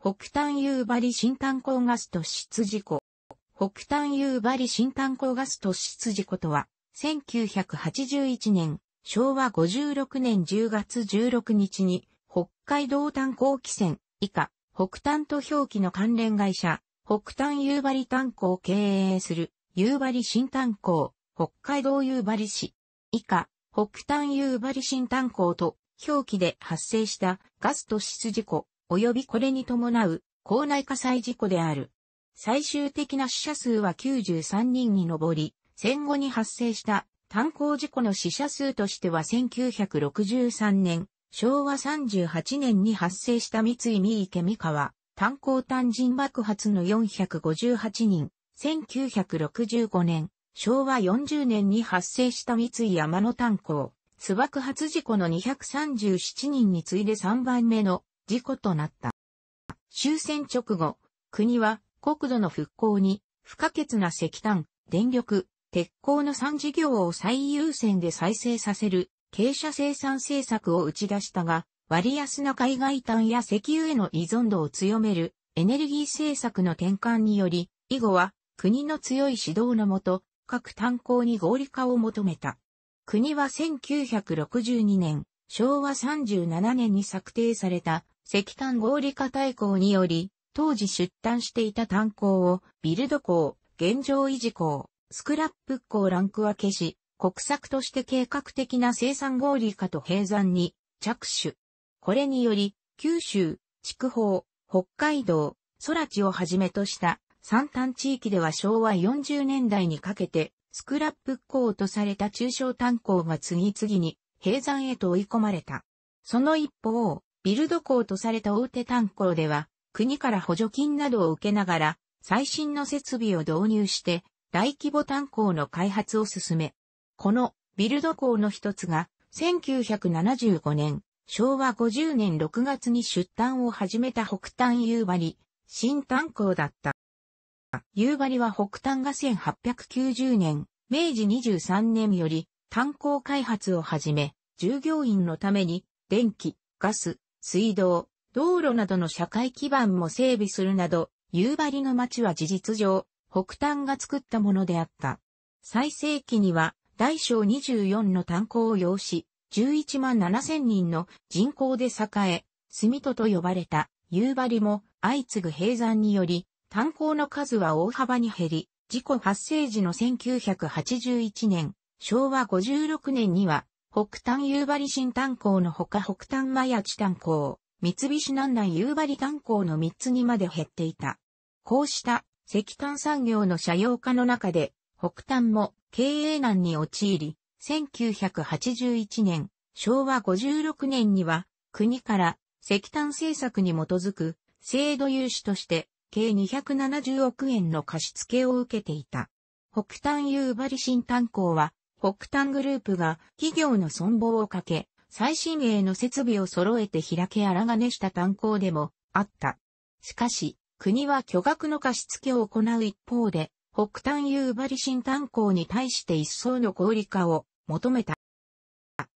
北端夕張新炭鉱ガス突出事故。北端夕張新炭鉱ガス突出事故とは、1981年、昭和56年10月16日に、北海道炭鉱汽船、以下、北端と表記の関連会社、北端夕張炭鉱を経営する、夕張新炭鉱、北海道夕張市、以下、北端夕張新炭鉱と、表記で発生したガス突出事故、及びこれに伴う校内火災事故である。最終的な死者数は93人に上り、戦後に発生した炭鉱事故の死者数としては1963年、昭和38年に発生した三井三池三河、炭鉱炭人爆発の458人、1965年、昭和40年に発生した三井山の炭鉱、巣爆発事故の237人に次いで3番目の事故となった。終戦直後、国は国土の復興に不可欠な石炭、電力、鉄鋼の3事業を最優先で再生させる傾斜生産政策を打ち出したが、割安な海外炭や石油への依存度を強めるエネルギー政策の転換により、以後は国の強い指導のもと、各炭鉱に合理化を求めた。国は1962年、昭和37年に策定された石炭合理化対抗により、当時出炭していた炭鉱を、ビルド鉱、現状維持鉱、スクラップ鉱ランク分けし、国策として計画的な生産合理化と併山に着手。これにより、九州、筑豊、北海道、空地をはじめとした三炭地域では昭和40年代にかけて、スクラップ鉱とされた中小炭鉱が次々に閉山へと追い込まれた。その一方、ビルド港とされた大手炭鉱では、国から補助金などを受けながら、最新の設備を導入して、大規模炭鉱の開発を進め、このビルド港の一つが、1975年、昭和50年6月に出炭を始めた北炭夕張、新炭鉱だった。夕張は北炭が1890年、明治23年より炭鉱開発を始め、従業員のために電気、ガス、水道、道路などの社会基盤も整備するなど、夕張の町は事実上、北端が作ったものであった。最盛期には、大小24の炭鉱を要し、11万7000人の人口で栄え、住戸と呼ばれた夕張も相次ぐ閉山により、炭鉱の数は大幅に減り、事故発生時の1981年、昭和56年には北端夕張新炭鉱のほか北端前地炭鉱、三菱南南夕張炭鉱の3つにまで減っていた。こうした石炭産業の社用化の中で、北端も経営難に陥り、1981年、昭和56年には、国から石炭政策に基づく制度融資として、計270億円の貸付を受けていた。北端夕張新炭鉱は、北端グループが企業の存亡をかけ、最新鋭の設備を揃えて開け荒金した炭鉱でもあった。しかし、国は巨額の貸付を行う一方で、北端夕張新炭鉱に対して一層の合理化を求めた。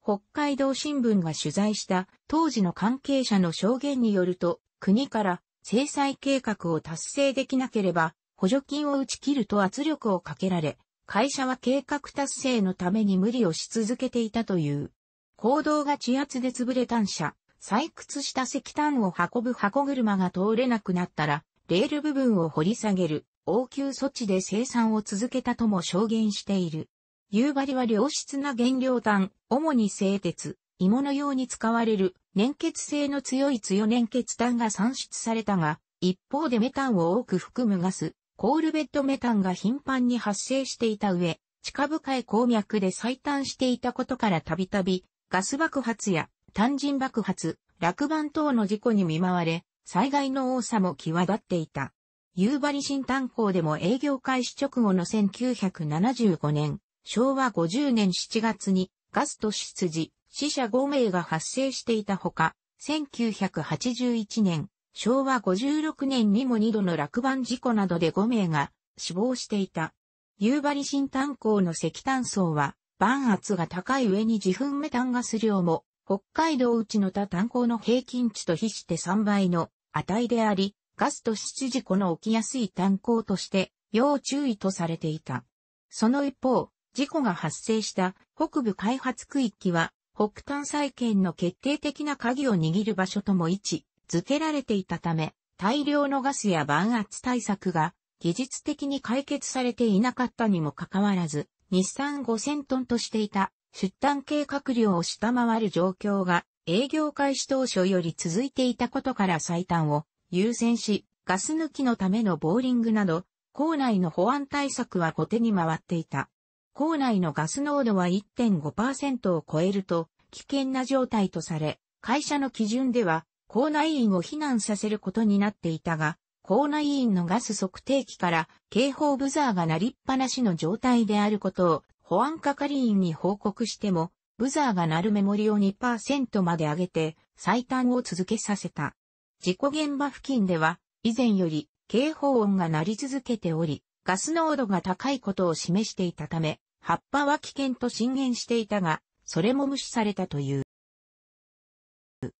北海道新聞が取材した当時の関係者の証言によると、国から制裁計画を達成できなければ補助金を打ち切ると圧力をかけられ、会社は計画達成のために無理をし続けていたという。行動が地圧で潰れ単車、採掘した石炭を運ぶ箱車が通れなくなったら、レール部分を掘り下げる、応急措置で生産を続けたとも証言している。夕張は良質な原料炭、主に製鉄、芋のように使われる粘結性の強い強粘結炭が産出されたが、一方でメタンを多く含むガス、コールベッドメタンが頻繁に発生していた上、地下深い鉱脈で採炭していたことからたびたび、ガス爆発や単塵爆発、落盤等の事故に見舞われ、災害の多さも際立っていた。夕張新炭鉱でも営業開始直後の1975年、昭和50年7月にガスと出自、死者5名が発生していたほか、1981年、昭和56年にも2度の落盤事故などで5名が死亡していた。夕張新炭鉱の石炭層は、万圧が高い上に自噴メタンガス量も、北海道内の他炭鉱の平均値と比して3倍の値であり、ガスと七事故の起きやすい炭鉱として、要注意とされていた。その一方、事故が発生した北部開発区域は、北炭再建の決定的な鍵を握る場所とも位置付けられていたため、大量のガスや万圧対策が技術的に解決されていなかったにもかかわらず、日産5000トンとしていた出単計画量を下回る状況が営業開始当初より続いていたことから最短を優先し、ガス抜きのためのボーリングなど、校内の保安対策は後手に回っていた。校内のガス濃度は1.5%を超えると危険な状態とされ、会社の基準では校内員を避難させることになっていたが、校内員のガス測定器から警報ブザーが鳴りっぱなしの状態であることを保安係員に報告しても、ブザーが鳴るメモリを2%まで上げて最短を続けさせた。事故現場付近では以前より警報音が鳴り続けており、ガス濃度が高いことを示していたため、葉っぱは危険と進言していたが、それも無視されたという。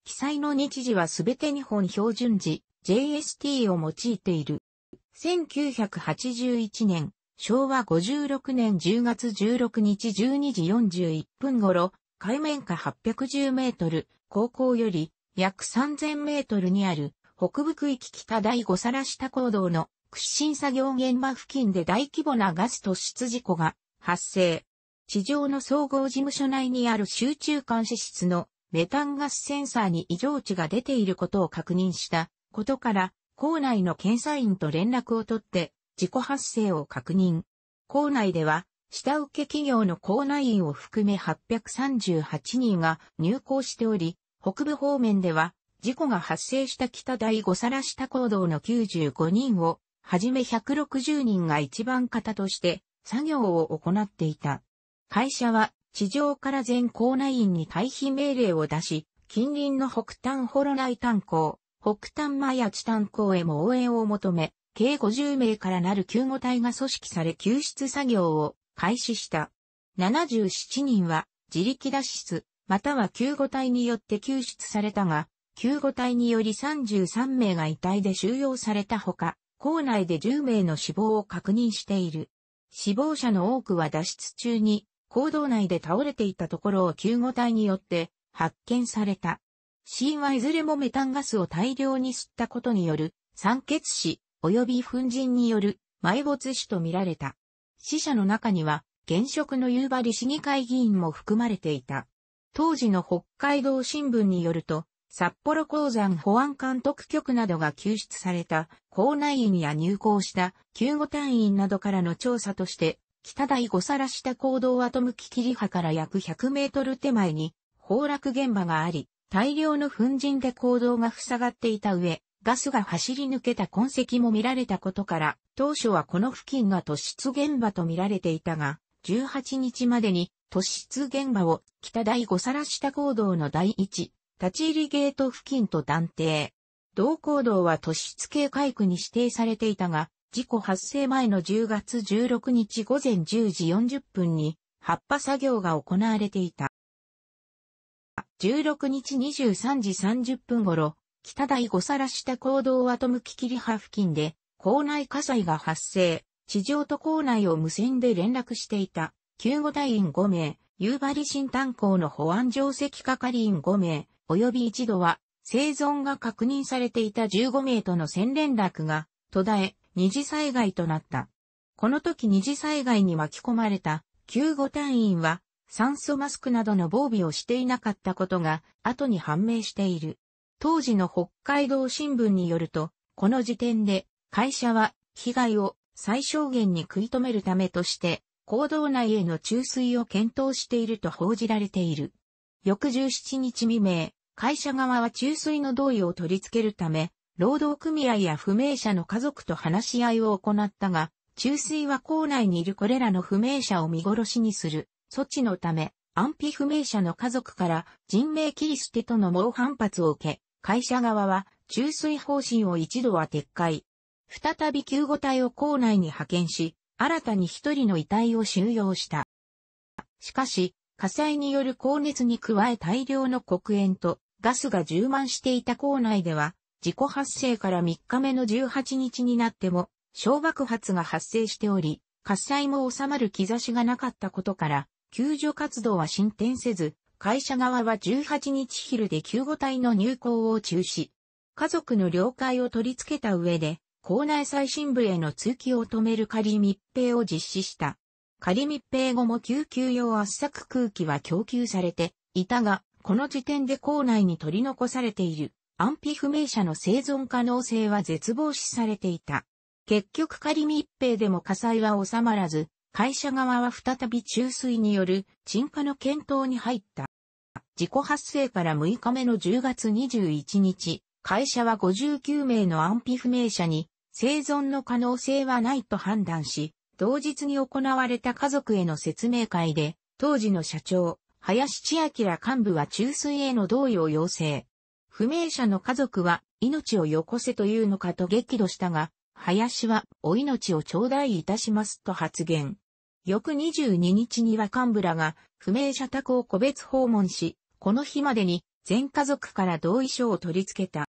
記載の日時はすべて日本標準時 JST を用いている。1981年、昭和56年10月16日12時41分頃、海面下810メートル、高校より約3000メートルにある北部区域北第五皿下坑道の屈伸作業現場付近で大規模なガス突出事故が発生。地上の総合事務所内にある集中監視室のメタンガスセンサーに異常値が出ていることを確認したことから、校内の検査員と連絡を取って自己発生を確認。校内では、下請け企業の校内員を含め838人が入校しており、北部方面では、事故が発生した北第五皿下行動の95人を、はじめ160人が一番方として作業を行っていた。会社は地上から全校内院に退避命令を出し、近隣の北端ホロナイ炭鉱、北端マヤチ炭鉱へも応援を求め、計50名からなる救護隊が組織され救出作業を開始した。77人は自力脱出、または救護隊によって救出されたが、救護隊により33名が遺体で収容されたほか、校内で10名の死亡を確認している。死亡者の多くは脱出中に坑道内で倒れていたところを救護隊によって発見された。死因はいずれもメタンガスを大量に吸ったことによる酸欠死及び粉塵による埋没死とみられた。死者の中には現職の夕張市議会議員も含まれていた。当時の北海道新聞によると、札幌鉱山保安監督局などが救出された、校内員や入校した救護隊員などからの調査として、北大五さらした行動跡向き切派から約100メートル手前に崩落現場があり、大量の粉塵で行動が塞がっていた上、ガスが走り抜けた痕跡も見られたことから、当初はこの付近が突出現場と見られていたが、18日までに突出現場を北大五さらした行動の第一、立ち入りゲート付近と断定。同行動は突出系回区に指定されていたが、事故発生前の10月16日午前10時40分に発破作業が行われていた。16日23時30分頃、北大後さらした行動アトム機切り派付近で、校内火災が発生、地上と校内を無線で連絡していた、救護隊員5名、夕張新炭鉱の保安定石係員5名、及び一度は、生存が確認されていた15名との線連絡が途絶え、二次災害となった。この時二次災害に巻き込まれた救護隊員は酸素マスクなどの防備をしていなかったことが後に判明している。当時の北海道新聞によると、この時点で会社は被害を最小限に食い止めるためとして、行動内への注水を検討していると報じられている。翌17日未明、会社側は注水の同意を取り付けるため、労働組合や不明者の家族と話し合いを行ったが、注水は校内にいるこれらの不明者を見殺しにする措置のため、安否不明者の家族から人命切り捨てとの猛反発を受け、会社側は注水方針を一度は撤回。再び救護隊を校内に派遣し、新たに一人の遺体を収容した。しかし、火災による高熱に加え大量の黒煙とガスが充満していた校内では、事故発生から3日目の18日になっても、小爆発が発生しており、火災も収まる兆しがなかったことから、救助活動は進展せず、会社側は18日昼で救護隊の入港を中止。家族の了解を取り付けた上で、校内最新部への通気を止める仮密閉を実施した。仮密閉後も救急用圧搾空気は供給されていたが、この時点で校内に取り残されている安否不明者の生存可能性は絶望視されていた。結局仮密閉でも火災は収まらず、会社側は再び注水による沈下の検討に入った。事故発生から6日目の10月21日、会社は59名の安否不明者に生存の可能性はないと判断し、同日に行われた家族への説明会で、当時の社長、林千明幹部は注水への同意を要請。不明者の家族は命をよこせというのかと激怒したが、林はお命を頂戴いたしますと発言。翌22日には幹部らが不明者宅を個別訪問し、この日までに全家族から同意書を取り付けた。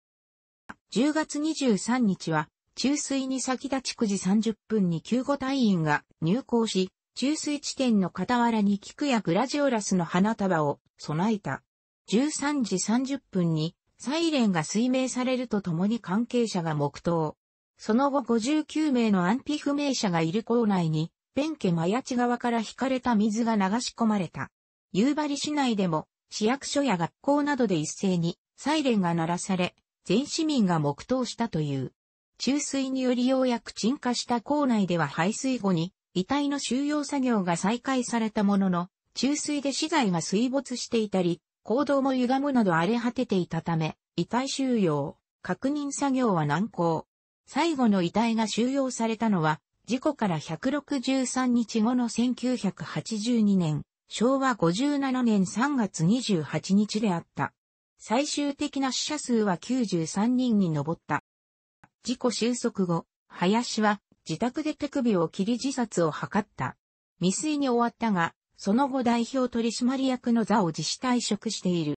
10月23日は注水に先立ち9時30分に救護隊員が入港し、注水地点の傍らに菊やグラジオラスの花束を備えた。13時30分にサイレンが推命されるとともに関係者が黙祷。その後59名の安否不明者がいる校内に、ペン家マヤチ側から引かれた水が流し込まれた。夕張市内でも、市役所や学校などで一斉に、サイレンが鳴らされ、全市民が黙祷したという。注水によりようやく沈下した校内では排水後に、遺体の収容作業が再開されたものの、注水で資材が水没していたり、行動も歪むなど荒れ果てていたため、遺体収容、確認作業は難航。最後の遺体が収容されたのは、事故から163日後の1982年、昭和57年3月28日であった。最終的な死者数は93人に上った。事故収束後、林は自宅で手首を切り自殺を図った。未遂に終わったが、その後代表取締役の座を自主退職している。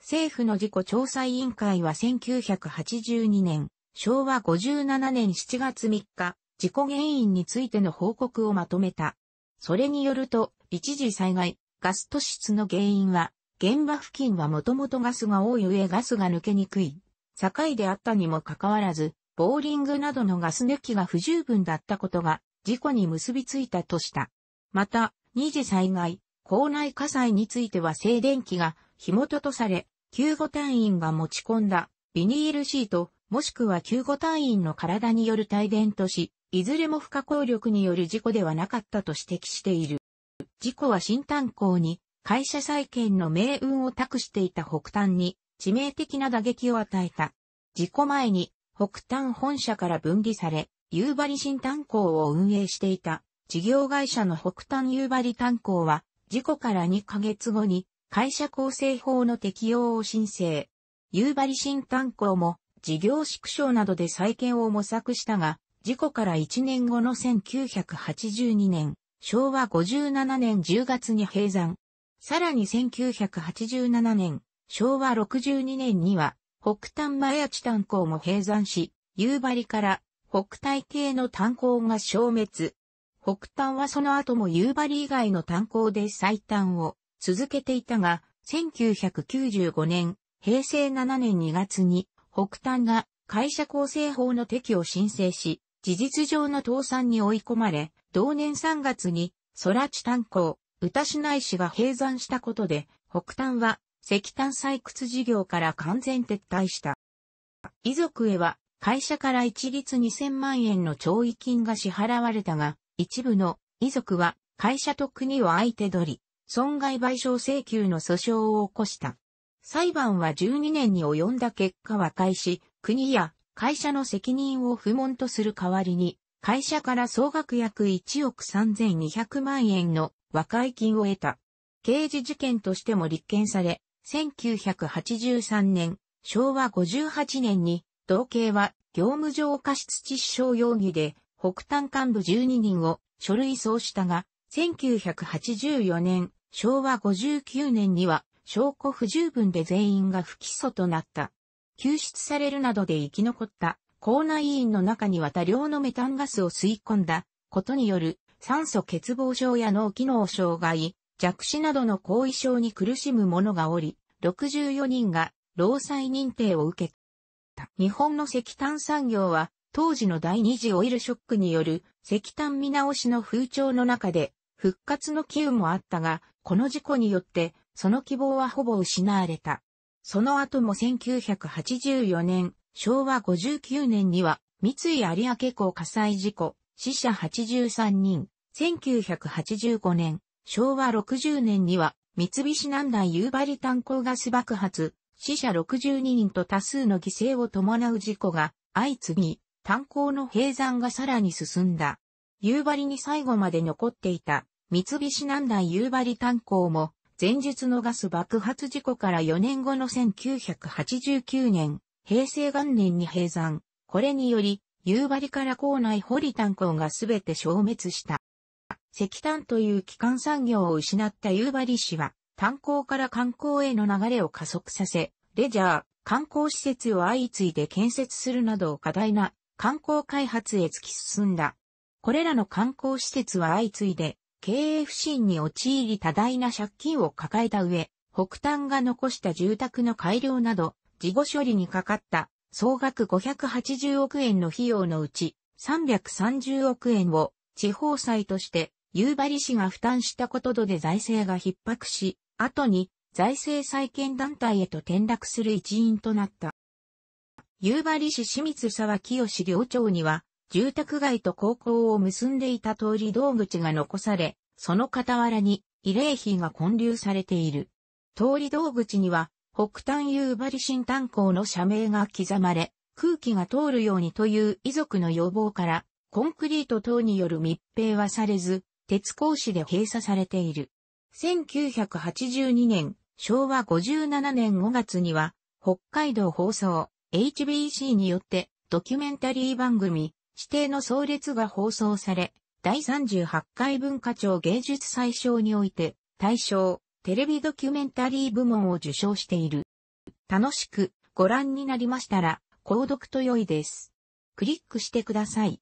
政府の事故調査委員会は1982年、昭和57年7月3日、事故原因についての報告をまとめた。それによると、一時災害、ガス突出の原因は、現場付近はもともとガスが多い上ガスが抜けにくい。境であったにもかかわらず、ボーリングなどのガス抜きが不十分だったことが、事故に結びついたとした。また、二次災害、校内火災については静電気が火元とされ、救護隊員が持ち込んだビニールシート、もしくは救護隊員の体による帯電とし、いずれも不可抗力による事故ではなかったと指摘している。事故は新炭鉱に会社再建の命運を託していた北端に致命的な打撃を与えた。事故前に北端本社から分離され、夕張新炭鉱を運営していた事業会社の北端夕張炭鉱は、事故から2ヶ月後に会社構成法の適用を申請。夕張新炭鉱も事業縮小などで再建を模索したが、事故から1年後の1982年、昭和57年10月に閉山。さらに1987年、昭和62年には、北端前八炭鉱も閉山し、夕張から北体系の炭鉱が消滅。北端はその後も夕張以外の炭鉱で採短を続けていたが、1995年、平成7年2月に北端が会社構成法の適を申請し、事実上の倒産に追い込まれ、同年3月に空地炭鉱、歌市内市が閉山したことで、北端は石炭採掘事業から完全撤退した。遺族へは会社から一律2000万円の懲役金が支払われたが、一部の遺族は会社と国を相手取り、損害賠償請求の訴訟を起こした。裁判は12年に及んだ結果和解し、国や会社の責任を不問とする代わりに、会社から総額約1億3200万円の和解金を得た。刑事事件としても立件され、1983年、昭和58年に、同刑は業務上過失致死傷容疑で北端幹部12人を書類送したが、1984年、昭和59年には証拠不十分で全員が不起訴となった。救出されるなどで生き残った校内委員の中には多量のメタンガスを吸い込んだことによる酸素欠乏症や脳機能障害、弱視などの後遺症に苦しむ者がおり、64人が労災認定を受けた。日本の石炭産業は当時の第二次オイルショックによる石炭見直しの風潮の中で復活の機運もあったが、この事故によってその希望はほぼ失われた。その後も1984年、昭和59年には三井有明港火災事故、死者83人、1985年、昭和60年には三菱南大夕張炭鉱ガス爆発、死者62人と多数の犠牲を伴う事故が相次ぎ、炭鉱の閉山がさらに進んだ。夕張に最後まで残っていた三菱南大夕張炭鉱も前述のガス爆発事故から4年後の1989年、平成元年に閉山。これにより、夕張から校内掘り炭鉱がすべて消滅した。石炭という基幹産業を失った夕張市は、炭鉱から観光への流れを加速させ、レジャー、観光施設を相次いで建設するなど過大な観光開発へ突き進んだ。これらの観光施設は相次いで経営不振に陥り多大な借金を抱えた上、北端が残した住宅の改良など、事後処理にかかった総額580億円の費用のうち330億円を地方債として夕張市が負担したことで財政が逼迫し、後に財政再建団体へと転落する一因となった。夕張市清水沢清領町には、住宅街と高校を結んでいた通り道口が残され、その傍らに慰霊碑が建立されている。通り道口には、北端夕張新炭鉱の社名が刻まれ、空気が通るようにという遺族の要望から、コンクリート等による密閉はされず、鉄格子で閉鎖されている。1982年、昭和57年5月には、北海道放送、HBC によってドキュメンタリー番組指定の総列が放送され、第38回文化庁芸術祭賞において大賞テレビドキュメンタリー部門を受賞している。楽しくご覧になりましたら、購読と良いです。クリックしてください。